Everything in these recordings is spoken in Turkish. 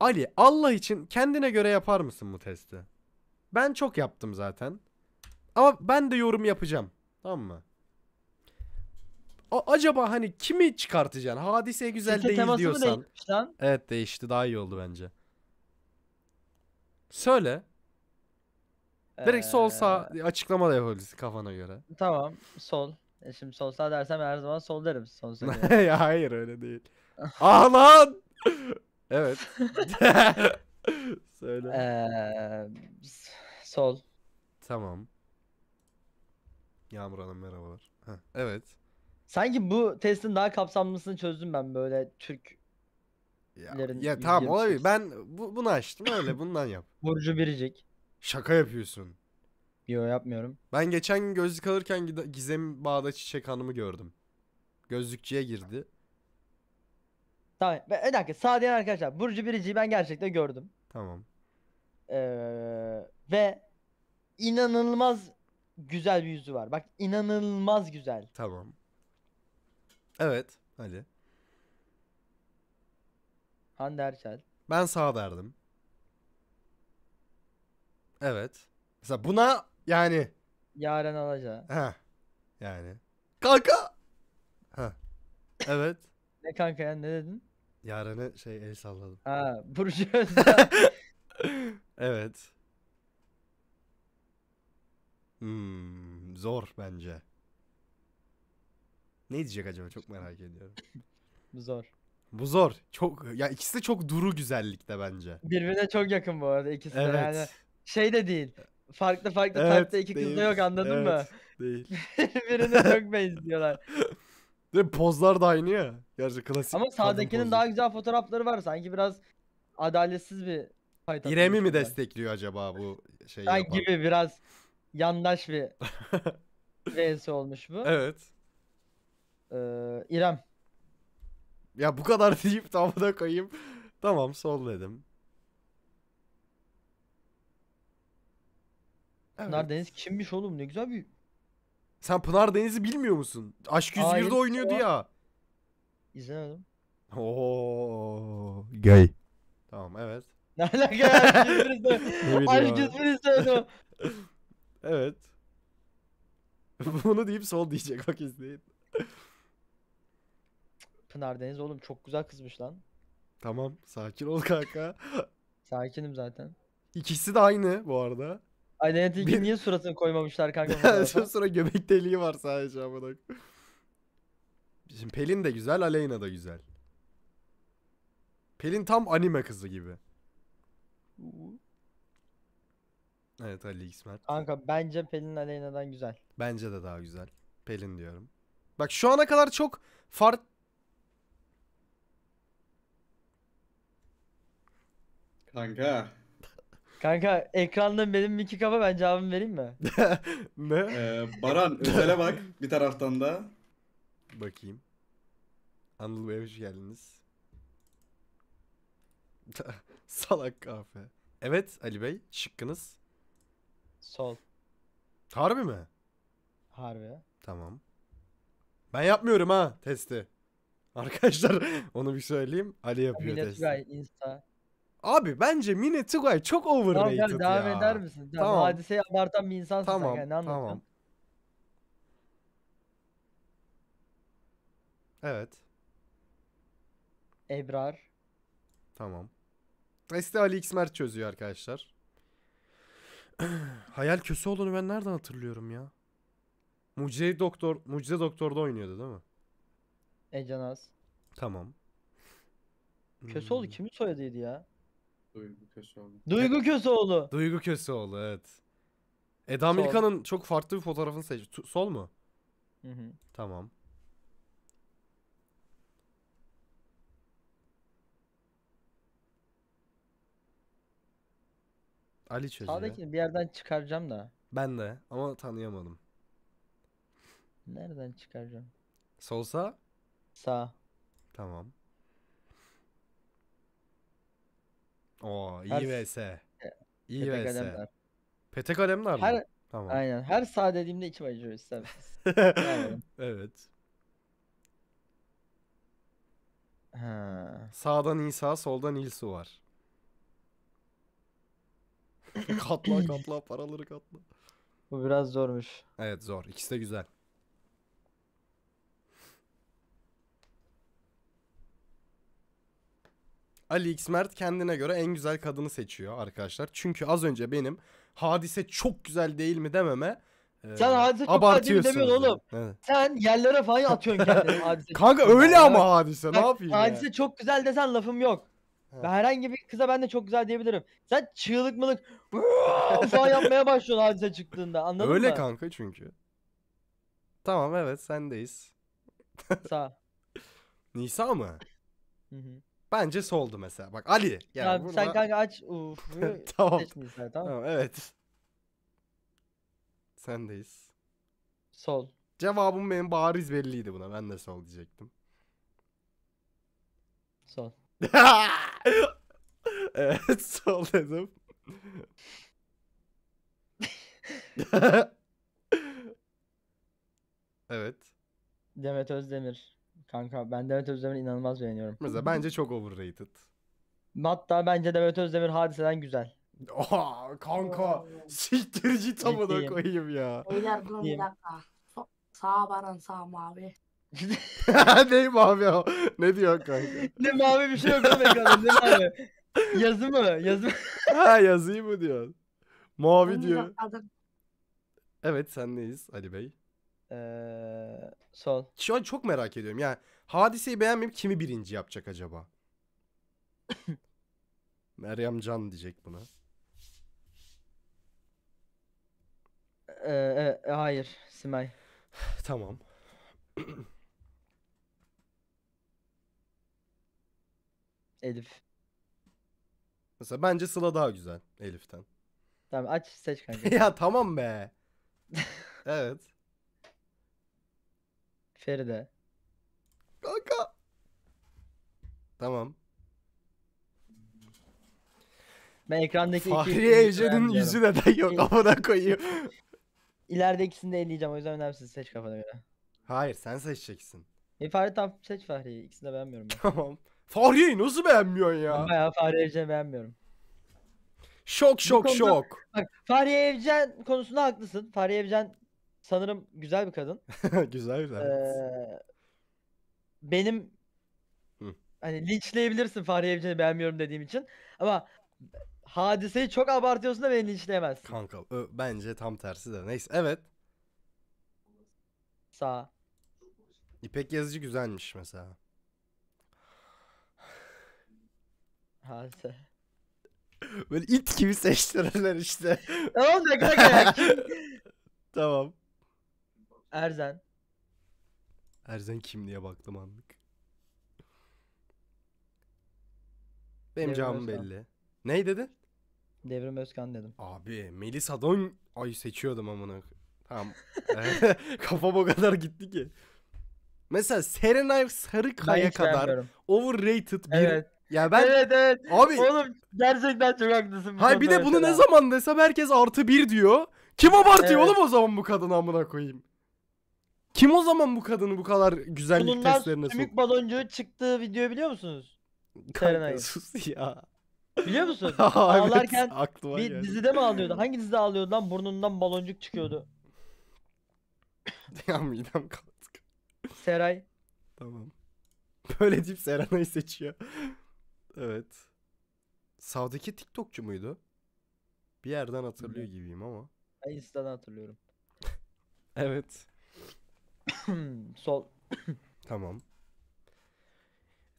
Ali Allah için kendine göre yapar mısın bu testi? Ben çok yaptım zaten. Ama ben de yorum yapacağım. Tamam mı? A acaba hani kimi çıkartacaksın? Hadise güzel Site değil diyorsan. Evet değişti daha iyi oldu bence. Söyle. Direkt ee... sol sağ ee. açıklama da yapabilirsin kafana göre. Tamam sol. E şimdi sol sağ dersem her zaman sol derim. Son ya hayır öyle değil. ah lan! Evet. Söyle. Ee, sol. Tamam. Yağmur Hanım merhabalar. Heh, evet. Sanki bu testin daha kapsamlısını çözdüm ben böyle Türk Ya, ya tamam olabilir. Ben bu, bunu açtım öyle bundan yap. Burcu Biricik. Şaka yapıyorsun. Yo yapmıyorum. Ben geçen gün gözlük alırken Gizem Bağda Çiçek Hanım'ı gördüm. Gözlükçüye girdi. Tamam. Be- Bir dakika sağ diyen arkadaşlar. Burcu Birici'yi ben gerçekten gördüm. Tamam. Ee, ve inanılmaz güzel bir yüzü var. Bak inanılmaz güzel. Tamam. Evet. Hadi. Hande Erçel. Ben sağ derdim. Evet. Mesela buna yani. Yaren Alaca. Heh. Yani. Kanka. Heh. Evet. Ne kanka ya ne dedin? Yaren'e şey el salladım. Ha, Burcu evet. Hmm, zor bence. Ne diyecek acaba çok merak ediyorum. Bu zor. Bu zor. Çok ya ikisi de çok duru güzellikte bence. Birbirine çok yakın bu arada ikisi de evet. yani. Şey de değil. Farklı farklı evet, tarzda iki kız da yok anladın evet, mı? Değil. Birbirine çok benziyorlar. Ve pozlar da aynı ya. Gerçi klasik. Ama sağdakinin daha güzel fotoğrafları var. Sanki biraz adaletsiz bir fight İrem'i mi destekliyor acaba bu şey Sanki yapan? gibi biraz yandaş bir vs olmuş bu. Evet. Ee, İrem. Ya bu kadar deyip tavada koyayım. tamam sol dedim. Evet. Bunlar kimmiş oğlum ne güzel bir sen Pınar Deniz'i bilmiyor musun? Aşk 101'de Hayır, oynuyordu o- ya. İzlemedim. Oo. Gay. Tamam evet. Ne alaka Aşk Cüzbir Ne izlemedim. Evet. Bunu deyip sol diyecek bak izleyin. Pınar Deniz oğlum çok güzel kızmış lan. Tamam sakin ol kanka. Sakinim zaten. İkisi de aynı bu arada. Identity Bir- niye suratını koymamışlar kanka Sonra göbek deliği var sadece amına. Şimdi Pelin de güzel, Aleyna da güzel. Pelin tam anime kızı gibi. Evet Ali İsmet. Kanka bence Pelin Aleyna'dan güzel. Bence de daha güzel. Pelin diyorum. Bak şu ana kadar çok fark... Kanka. Kanka ekranda benim iki kafa ben cevabımı vereyim mi? ne? Ee, Baran özele bak bir taraftan da. Bakayım. Anıl Bey hoş geldiniz. Salak kahve. Evet Ali Bey şıkkınız. Sol. Harbi mi? Harbi. Tamam. Ben yapmıyorum ha testi. Arkadaşlar onu bir söyleyeyim. Ali yapıyor Aminet testi. Insta. Abi bence Mine Tugay çok Tamam overrated gel devam eder misin? Sen Tamam. Hadiseyi abartan bir insansın sen Tamam yani ne anlatıyorsun? tamam. Evet Ebrar. tamam. Este Ali Xmer çözüyor arkadaşlar. Hayal olduğunu ben nereden hatırlıyorum ya? Mucize Doktor, Mucize Doktor'da oynuyordu değil mi? Ecanaz. Tamam. Köseoğlu Hmm. kimin soyadıydı ya? Duygu Köseoğlu. Duygu Köseoğlu. Duygu Köseoğlu evet. Eda Milka'nın çok farklı bir fotoğrafını seç. Sol mu? Hı hı. Tamam. Ali çözüyor. Sağdakini bir yerden çıkaracağım da. Ben de ama tanıyamadım. Nereden çıkaracağım? Solsa? Sağ. Tamam. Oo iyi Her vs. İyi pete vs. kalemler. Pete Her Tamam. aynen her sağ dediğimde iki acıyor ister Evet. Ha. Sağdan İsa, soldan İlsu var. katla katla paraları katla. Bu biraz zormuş. Evet zor. İkisi de güzel. Ali X kendine göre en güzel kadını seçiyor arkadaşlar. Çünkü az önce benim hadise çok güzel değil mi dememe e, sen hadise çok abartıyorsun. Hadise oğlum. Evet. Sen yerlere falan atıyorsun kendini hadise. Kanka öyle ama hadise ne yapayım Hadise ya? çok güzel desen lafım yok. Ben herhangi bir kıza ben de çok güzel diyebilirim. Sen çığlık mılık falan yapmaya başlıyorsun hadise çıktığında anladın öyle mı? Öyle kanka çünkü. Tamam evet sendeyiz. Sağ. Nisa mı? Hı hı. Bence soldu mesela. Bak Ali. Yani Abi burada... sen kanka aç. Uf, tamam. Sen, tamam. tamam. Evet. Sendeyiz. Sol. Cevabım benim bariz belliydi buna. Ben de sol diyecektim. Sol. evet sol dedim. evet. Demet Özdemir. Kanka ben Demet Özdemir'i inanılmaz beğeniyorum. Mesela bence çok overrated. Hatta bence Demet Özdemir hadiseden güzel. Oha kanka siktir git amına Ciddiyim. koyayım ya. Beyler durun bir dakika. So- Sağ varın sağ mavi. Neyim abi o? Ne diyor kanka? Ne mavi bir şey yok be ekranda ne mavi. Yazı mı? Yazı mı? ha yazıyı mı diyor? Mavi diyor. dakika, dur. Evet sendeyiz Ali Bey. Eee, Sol. Şu an çok merak ediyorum. Yani hadiseyi beğenmeyip kimi birinci yapacak acaba? Meryem Can diyecek buna. Ee, e, e hayır Simay. tamam. Elif. Mesela bence Sıla daha güzel Elif'ten. Tamam aç seç kanka. ya tamam be. evet. Feride. Kanka. Tamam. Ben ekrandaki Fahri Evcen'in yüzü neden yok kafana koyuyor. İleride ikisini de eleyeceğim o yüzden önemsiz seç kafana göre. Hayır sen seçeceksin. E Fahri tam seç Fahri'yi ikisini de beğenmiyorum ben. Tamam. Fahri'yi nasıl beğenmiyorsun ya? Ben ya Fahri Evcen'i beğenmiyorum. Şok şok konuda, şok. Bak Fahri Evcen konusunda haklısın. Fahri Evcen sanırım güzel bir kadın. güzel güzel. Ee, benim Hı. hani linçleyebilirsin Fahriye Evcen'i beğenmiyorum dediğim için. Ama hadiseyi çok abartıyorsun da beni linçleyemezsin. Kanka ö, bence tam tersi de. Neyse evet. Sağ. İpek Yazıcı güzelmiş mesela. Hadise. Böyle it gibi seçtirirler işte. tamam ne kadar? tamam. Erzen. Erzen kim diye baktım anlık. Benim Devrim cevabım Özkan. belli. Ney dedin? Devrim Özkan dedim. Abi Melisa Don... Ay seçiyordum amına. Tamam. Kafam o kadar gitti ki. Mesela Serenay Sarıkaya kadar overrated bir... Evet. Ya ben... Evet evet. Abi Oğlum gerçekten çok haklısın. Hay bir de bunu ne zaman desem herkes artı bir diyor. Kim abartıyor Evet. oğlum o zaman bu kadını amına koyayım? Kim o zaman bu kadını bu kadar güzellik Bunlar testlerine soktu? baloncuğu çıktığı videoyu biliyor musunuz? Kanka Serenay. sus ya. Biliyor musun? Ağlarken aklıma bir geldi. dizide mi ağlıyordu? Hangi dizide ağlıyordu lan? Burnundan baloncuk çıkıyordu. ya midem kalktı. Seray. Tamam. Böyle deyip Serenay'ı seçiyor. evet. Sağdaki TikTokçu muydu? Bir yerden hatırlıyor gibiyim ama. Ben Insta'dan hatırlıyorum. Evet. Sol. tamam.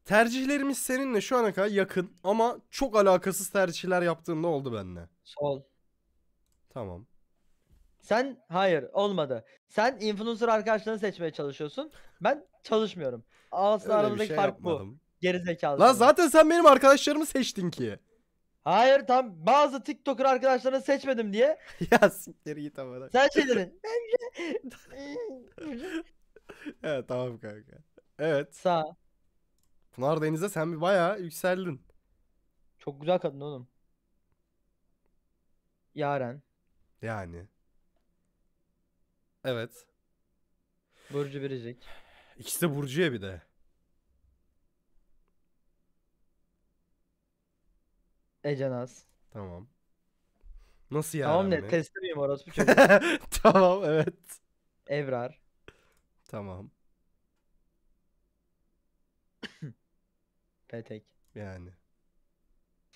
Tercihlerimiz seninle şu ana kadar yakın ama çok alakasız tercihler yaptığında oldu benimle. Sol. Tamam. Sen hayır olmadı. Sen influencer arkadaşlarını seçmeye çalışıyorsun. Ben çalışmıyorum. Aslında aramızdaki şey fark yapmadım. bu. Geri zekalı. Lan zaten sen benim arkadaşlarımı seçtin ki. Hayır tam bazı TikToker arkadaşlarını seçmedim diye. ya siktir git amına. Sen şey evet tamam kanka. Evet. Sağ. Pınar Deniz'e sen bir bayağı yükseldin. Çok güzel kadın oğlum. Yaren. Yani. Evet. Burcu Biricik. İkisi de Burcu'ya bir de. Ecenaz. Tamam. Nasıl yani? Tamam ne? Hani? Testi miyim orospu çocuğu? tamam evet. Evrar. Tamam. Petek. Yani.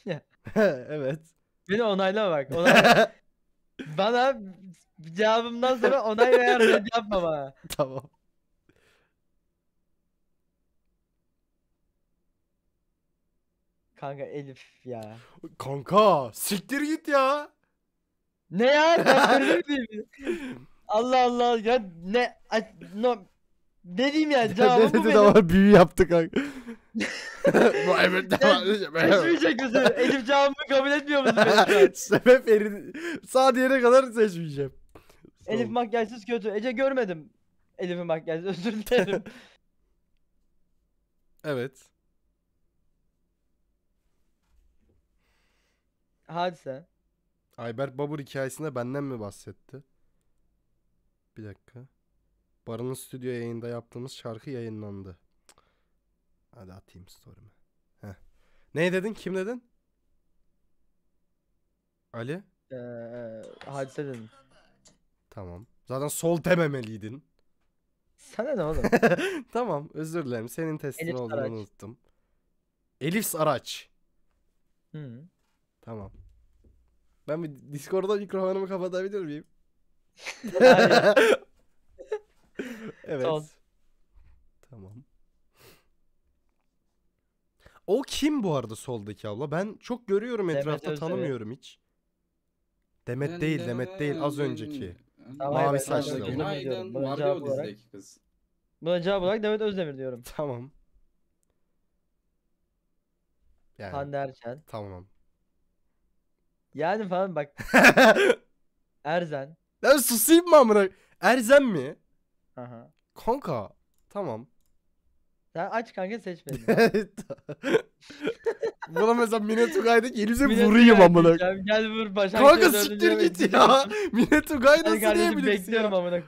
evet. Beni onayla bak. Onayla. Bana cevabımdan sonra onay veya red yapma bana. Tamam. Kanka Elif ya. Kanka siktir git ya. Ne ya? Allah Allah ya ne no ne diyeyim ya cevabı bu benim. Ama büyü yaptı kanka. Bu evet tamam. Seçmeyecek misin? Elif cevabımı kabul etmiyor musun? Sebep erin sağ diyene kadar seçmeyeceğim. Elif makyajsız kötü. Ece görmedim. Elif'in makyajsız özür dilerim. evet. Hadi Ayber Babur hikayesinde benden mi bahsetti? Bir dakika. Barın'ın stüdyo yayında yaptığımız şarkı yayınlandı. Hadi atayım story'me. Heh. Ne dedin? Kim dedin? Ali? Ee, hadise dedim. Tamam. Zaten sol dememeliydin. Sana ne oğlum? tamam özür dilerim. Senin testin olduğunu Saraç. unuttum. Elif araç. Hı. Tamam. Ben bir Discord'da mikrofonumu kapatabilir miyim? evet. Son. Tamam. O kim bu arada soldaki abla? Ben çok görüyorum etrafta Özdemir. tanımıyorum hiç. Demet değil, Demet değil az önceki. Tamam, Mavi saçlı olan. Günaydın. Bunun cevabı olarak, kız. buna cevap olarak Demet Özdemir diyorum. Tamam. Yani Hande Erçel. tamam. Yani falan bak. Erzen. Ben susayım mı amına? Erzen mi? Aha. Kanka. Tamam. Sen aç kanka seç beni. Buna mesela Mine Tugay'daki elimize Mine vurayım amına. Gel vur başa. Kanka siktir git ya. Mine Tugay nasıl yani diyebilirsin bekliyorum amına.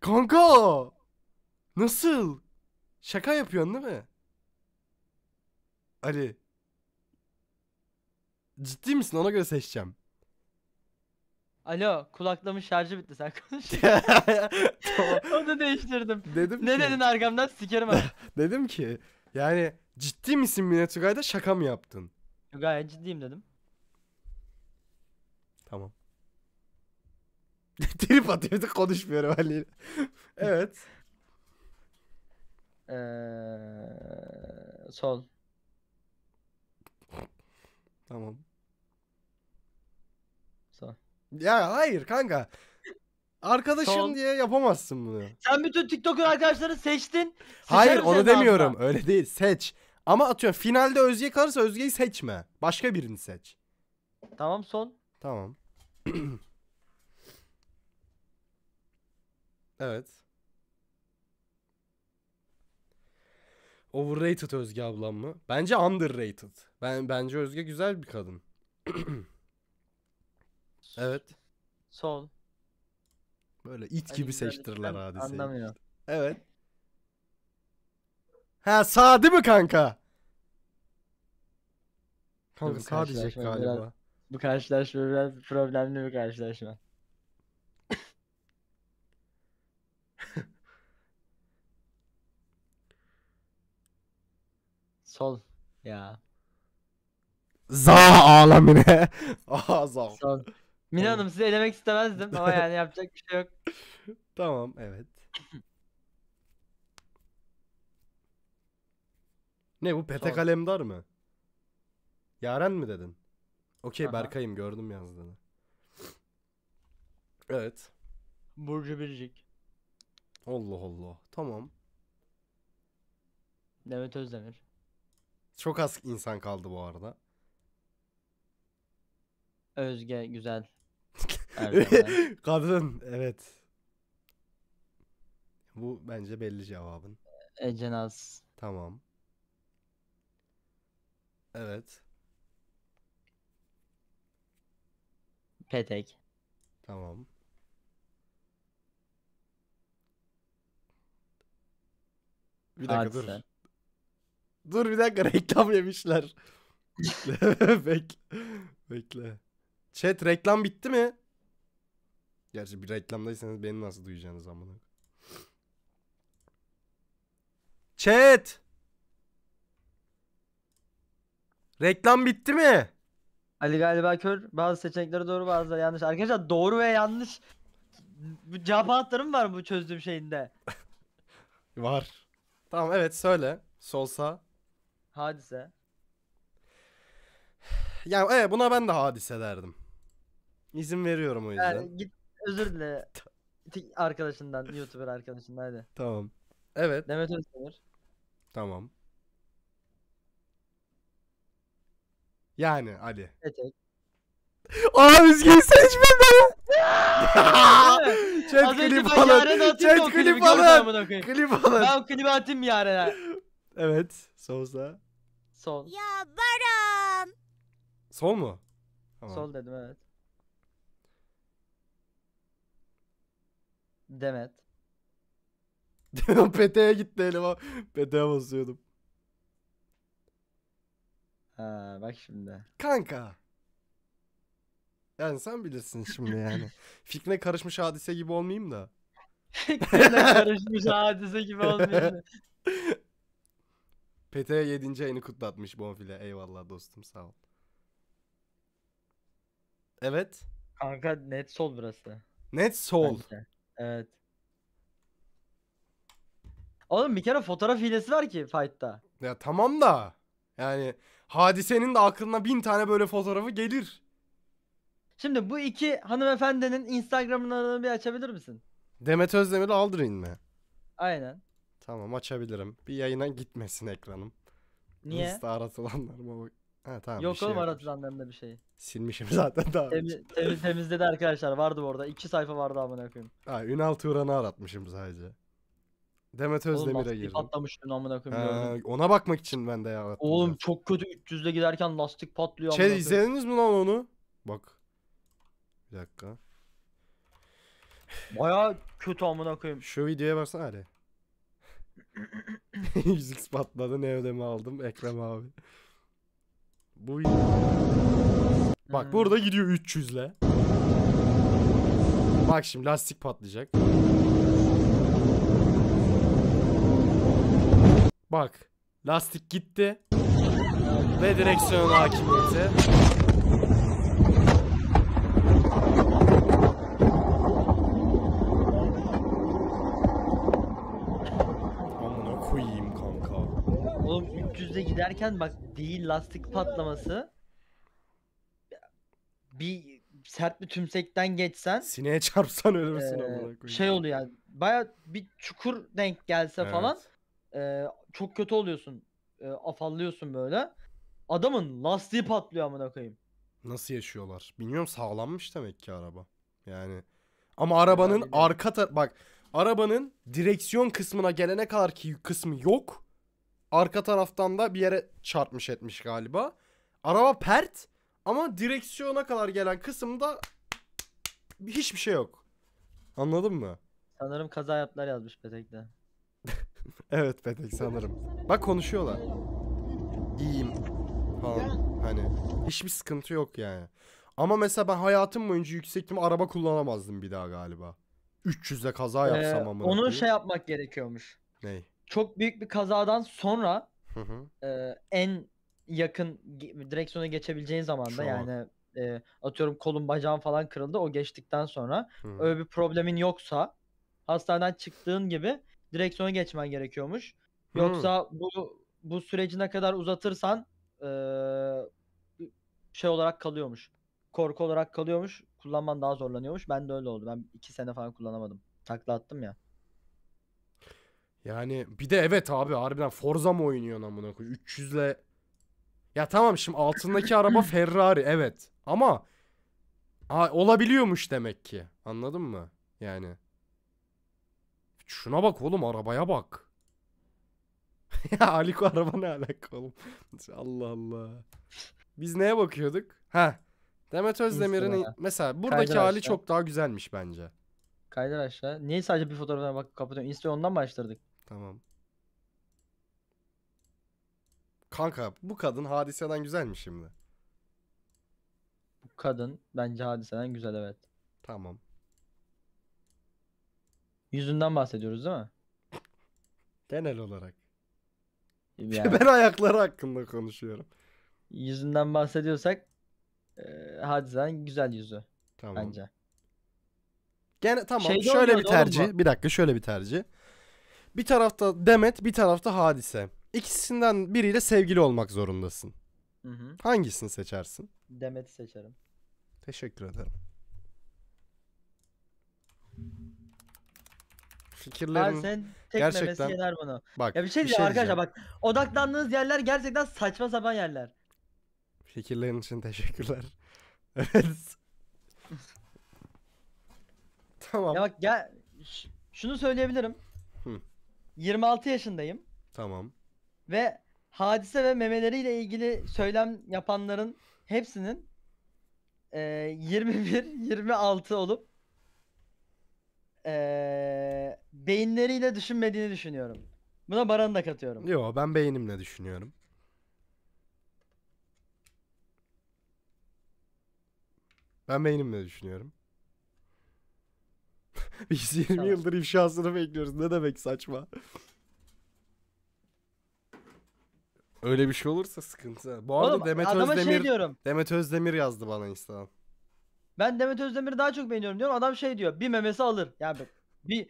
Kanka. Nasıl? Şaka yapıyorsun değil mi? Ali. Ciddi misin? Ona göre seçeceğim. Alo kulaklığımın şarjı bitti sen konuş. Onu değiştirdim. Dedim ne ki, dedin arkamdan sikerim abi. dedim ki yani ciddi misin Mine Tugay'da şaka mı yaptın? Gayet ciddiyim dedim. Tamam. Trip atıyordu konuşmuyorum Ali. evet. Ee, sol. Tamam. Ya hayır kanka. Arkadaşın Son. diye yapamazsın bunu. Sen bütün TikToker arkadaşlarını seçtin. Hayır onu seni demiyorum. Öyle değil. Seç. Ama atıyorum finalde Özge kalırsa Özge'yi seçme. Başka birini seç. Tamam son. Tamam. evet. Overrated Özge ablam mı? Bence underrated. Ben bence Özge güzel bir kadın. Evet. Sol. Böyle it hani gibi seçtirirler şey hadiseyi. Anlamıyor. Evet. Ha sağ değil mi kanka? Kanka sağ diyecek galiba. Biraz, bu karşılaşma biraz problemli bir karşılaşma. Sol ya. Za ağlamine. Aha za. Sol. Mina Hanım sizi elemek istemezdim ama yani yapacak bir şey yok. Tamam evet. ne bu pete Sor. kalemdar mı? Yaren mi dedin? Okey Aha. Berkay'ım gördüm yazdığını. Evet. Burcu Biricik. Allah Allah. Tamam. Demet Özdemir. Çok az insan kaldı bu arada. Özge güzel. Kadın evet. Bu bence belli cevabın. E, Ecenaz. Tamam. Evet. Petek. Tamam. Bir dakika Hadise. dur. Dur bir dakika reklam yemişler. bekle. Bekle. Chat reklam bitti mi? Gerçi bir reklamdaysanız beni nasıl duyacağınız amına. Chat. Reklam bitti mi? Ali galiba kör. Bazı seçenekleri doğru bazıları yanlış. Arkadaşlar doğru ve yanlış bu cevap anahtarı mı var bu çözdüğüm şeyinde? var. Tamam evet söyle. Solsa. Hadise. Yani evet buna ben de hadise derdim. İzin veriyorum o yüzden. Yani git özür dile arkadaşından, YouTuber arkadaşından hadi. Tamam. Evet. Demet Özdemir. Tamam. Yani Ali. Etek. Aa Müzge'yi seçmedim. Chat klip alın. Chat klip alın. Klip alın. Ben klibi atayım yarına. Evet. Solsa. Sol. Ya Baran. Sol mu? Tamam. Sol dedim evet. Demet. PT'ye gitti elime. PT'ye basıyordum. Ha, bak şimdi. Kanka. Yani sen bilirsin şimdi yani. Fikrine karışmış hadise gibi olmayayım da. Fikrine karışmış hadise gibi olmayayım PT'ye 7. ayını kutlatmış Bonfile. Eyvallah dostum sağ ol. Evet. Kanka net sol burası. Net sol. Bence. Evet. Oğlum bir kere fotoğraf hilesi var ki fight'ta. Ya tamam da. Yani hadisenin de aklına bin tane böyle fotoğrafı gelir. Şimdi bu iki hanımefendinin Instagram'larını bir açabilir misin? Demet Özdemir Aldrin mi? Aynen. Tamam açabilirim. Bir yayına gitmesin ekranım. Niye? Insta aratılanlarıma bak. Ha tamam. Yok bir şey oğlum yapmış. bir şey. Silmişim zaten daha. Temi, temi, temizledi arkadaşlar vardı orada. iki sayfa vardı amına koyayım. Ha Ünal Turan'ı aratmışım sadece. Demet Özdemir'e girdim. patlamış dün amına koyayım. Ee, ona bakmak için ben de ya. Oğlum zaten. çok kötü 300'le giderken lastik patlıyor şey, amına Şey izlediniz mi lan onu? Bak. Bir dakika. Baya kötü amına koyayım. Şu videoya baksana Ali. Yüzük patladı ne ödeme aldım Ekrem abi. Bu video... Bak hmm. burada gidiyor 300 ile. Bak şimdi lastik patlayacak. Bak. Lastik gitti. Ve direksiyon hakimiyeti. Amına koyayım kanka. Oğlum 300'de giderken bak değil lastik patlaması. Bir sert bir tümsekten geçsen sineğe çarpsan ölürsün ee, Şey oluyor yani. Baya bir çukur denk gelse evet. falan e, çok kötü oluyorsun. E, afallıyorsun böyle. Adamın lastiği patlıyor amına koyayım. Nasıl yaşıyorlar? Bilmiyorum sağlanmış demek ki araba. Yani ama arabanın yani, arka ta- bak arabanın direksiyon kısmına gelene kadar ki kısmı yok. Arka taraftan da bir yere çarpmış etmiş galiba. Araba pert ama direksiyona kadar gelen kısımda hiçbir şey yok. Anladın mı? Sanırım kaza yaptılar yazmış Petek evet Petek sanırım. Bak konuşuyorlar. İyiyim falan hani hiçbir sıkıntı yok yani. Ama mesela ben hayatım boyunca yüksekliğimi araba kullanamazdım bir daha galiba. 300'e kaza yapsam ee, ama. Onu şey yapmak gerekiyormuş. Ney? çok büyük bir kazadan sonra hı hı. E, en yakın direksiyona geçebileceğin zamanda Şu yani e, atıyorum kolun bacağın falan kırıldı o geçtikten sonra hı. öyle bir problemin yoksa hastaneden çıktığın gibi direksiyona geçmen gerekiyormuş. Yoksa bu bu sürecine kadar uzatırsan e, şey olarak kalıyormuş. Korku olarak kalıyormuş. Kullanman daha zorlanıyormuş. Ben de öyle oldu. Ben iki sene falan kullanamadım. Takla attım ya. Yani bir de evet abi harbiden Forza mı oynuyorsun amına koyayım? 300 ile Ya tamam şimdi altındaki araba Ferrari evet. Ama ha, olabiliyormuş demek ki. Anladın mı? Yani. Şuna bak oğlum arabaya bak. ya Aliko araba ne alaka oğlum? Allah Allah. Biz neye bakıyorduk? Ha. Demet Özdemir'in mesela buradaki Kaydır hali aşağı. çok daha güzelmiş bence. Kaydır aşağı. Niye sadece bir fotoğrafına bak kapatıyorsun? Instagram'dan başladık. Tamam. Kanka bu kadın hadiseden güzel mi şimdi? Bu kadın bence hadiseden güzel evet. Tamam. Yüzünden bahsediyoruz değil mi? Genel olarak. Yani. ben ayakları hakkında konuşuyorum. Yüzünden bahsediyorsak e, hadiseden güzel yüzü. Tamam. Bence. Gene tamam Şeyde şöyle bir tercih. Bir dakika şöyle bir tercih. Bir tarafta Demet, bir tarafta Hadise. İkisinden biriyle sevgili olmak zorundasın. Hı hı. Hangisini seçersin? Demet'i seçerim. Teşekkür ederim. Fikirlerin Abi sen tek gerçekten... yener bunu. Bak, ya bir şey, bir şey arkadaşlar bak odaklandığınız yerler gerçekten saçma sapan yerler. Fikirlerin için teşekkürler. evet. tamam. Ya bak gel şunu söyleyebilirim. 26 yaşındayım. Tamam. Ve hadise ve memeleriyle ilgili söylem yapanların hepsinin e, 21-26 olup e, beyinleriyle düşünmediğini düşünüyorum. Buna Baran'ı da katıyorum. Yo ben beynimle düşünüyorum. Ben beynimle düşünüyorum. Biz 20 tamam. yıldır ifşasını bekliyoruz. Ne demek saçma? Öyle bir şey olursa sıkıntı. Bu arada Oğlum, Demet adama şey diyorum. Demet Özdemir yazdı bana Instagram. Ben Demet Özdemir'i daha çok beğeniyorum diyorum. Adam şey diyor. Bir memesi alır. Ya yani bir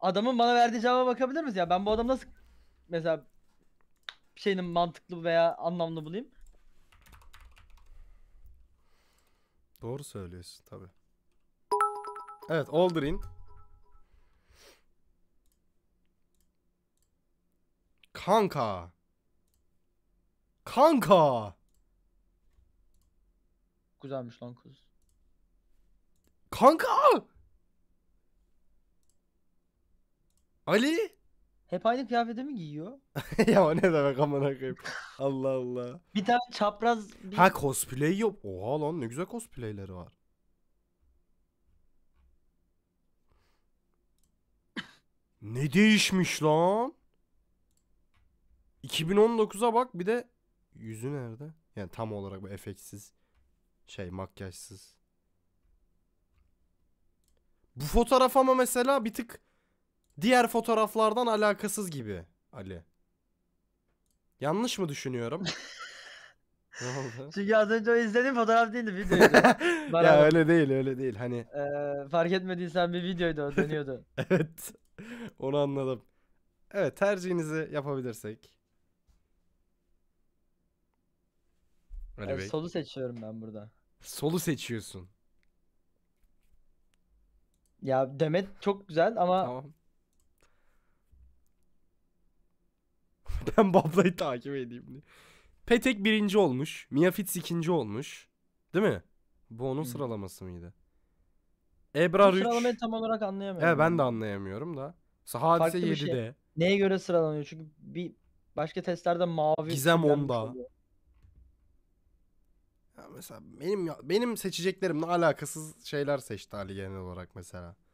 adamın bana verdiği cevaba bakabilir miyiz ya? Ben bu adam nasıl mesela şeyinin mantıklı veya anlamlı bulayım? Doğru söylüyorsun tabii. Evet Aldrin. Kanka. Kanka. Güzelmiş lan kız. Kanka. Ali. Hep aynı kıyafeti mi giyiyor? ya ne demek amına koyayım. Allah Allah. Bir tane çapraz bir... Ha cosplay yok. Oha lan ne güzel cosplayleri var. Ne değişmiş lan? 2019'a bak bir de yüzü nerede? Yani tam olarak bu efektsiz şey makyajsız. Bu fotoğraf ama mesela bir tık diğer fotoğraflardan alakasız gibi Ali. Yanlış mı düşünüyorum? Çünkü az önce o izlediğim fotoğraf değildi videoydu. ya öyle değil öyle değil hani. Ee, fark etmediysen bir videoydu o dönüyordu. evet. Onu anladım. Evet tercihinizi yapabilirsek. Ali Bey. Solu seçiyorum ben burada. Solu seçiyorsun. Ya Demet çok güzel ama Tamam. ben Babla'yı takip edeyim Petek birinci olmuş. Mia ikinci olmuş. Değil mi? Bu onun sıralaması mıydı? Ebrar 3. sıralamayı tam olarak anlayamıyorum. Evet ben de anlayamıyorum da. Hadise Farklı 7'de. şey. Neye göre sıralanıyor? Çünkü bir başka testlerde mavi Gizem kirlenmiş onda. Şey oluyor. Ya mesela benim benim seçeceklerimle alakasız şeyler seçti Ali genel olarak mesela.